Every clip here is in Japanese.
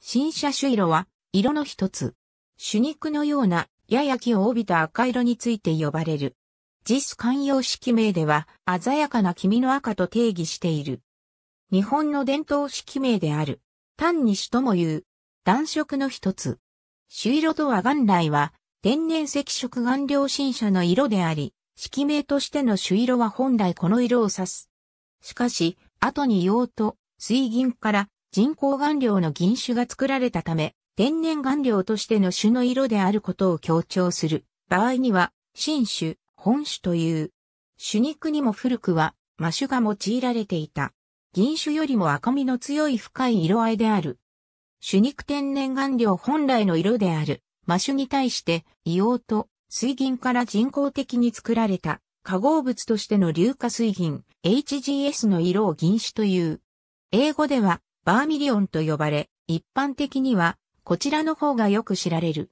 新車朱色は、色の一つ。朱肉のような、やや木を帯びた赤色について呼ばれる。JIS 寛容式名では、鮮やかな黄身の赤と定義している。日本の伝統式名である。単に主とも言う。暖色の一つ。朱色とは元来は、天然赤色顔料新車の色であり、式名としての朱色は本来この色を指す。しかし、後に用途、水銀から人工顔料の銀種が作られたため、天然顔料としての種の色であることを強調する場合には、新種、本種という。種肉にも古くは、魔種が用いられていた。銀種よりも赤みの強い深い色合いである。種肉天然顔料本来の色である。魔種に対して、硫黄と水銀から人工的に作られた化合物としての硫化水銀 HGS の色を銀種という。英語ではバーミリオンと呼ばれ、一般的には、こちらの方がよく知られる。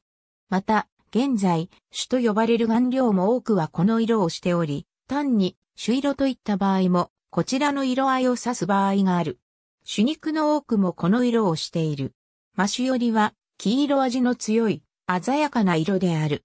また、現在、種と呼ばれる顔料も多くはこの色をしており、単に種色といった場合も、こちらの色合いを指す場合がある。種肉の多くもこの色をしている。マシュよりは、黄色味の強い、鮮やかな色である。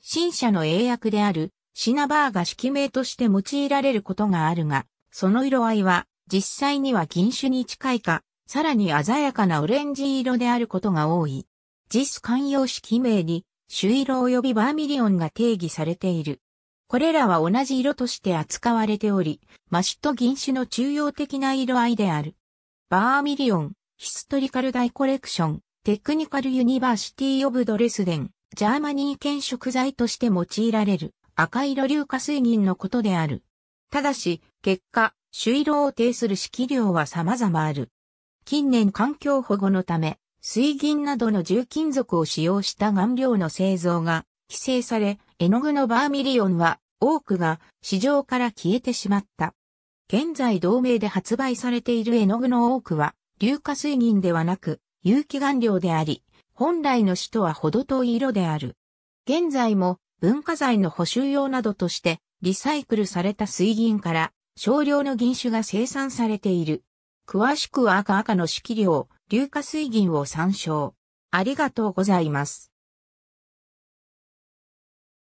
新社の英訳である、シナバーが色名として用いられることがあるが、その色合いは、実際には銀種に近いか、さらに鮮やかなオレンジ色であることが多い。ジス慣用式名に、朱色及びバーミリオンが定義されている。これらは同じ色として扱われており、マシと銀種の中央的な色合いである。バーミリオン、ヒストリカル大コレクション、テクニカルユニバーシティオブドレスデン、ジャーマニー県食材として用いられる赤色硫化水銀のことである。ただし、結果、朱色を呈する色量は様々ある。近年環境保護のため、水銀などの重金属を使用した顔料の製造が規制され、絵の具のバーミリオンは多くが市場から消えてしまった。現在同盟で発売されている絵の具の多くは、硫化水銀ではなく、有機顔料であり、本来の種とは程遠い色である。現在も文化財の補修用などとしてリサイクルされた水銀から少量の銀種が生産されている。詳しくは赤赤の式量、硫化水銀を参照。ありがとうございます。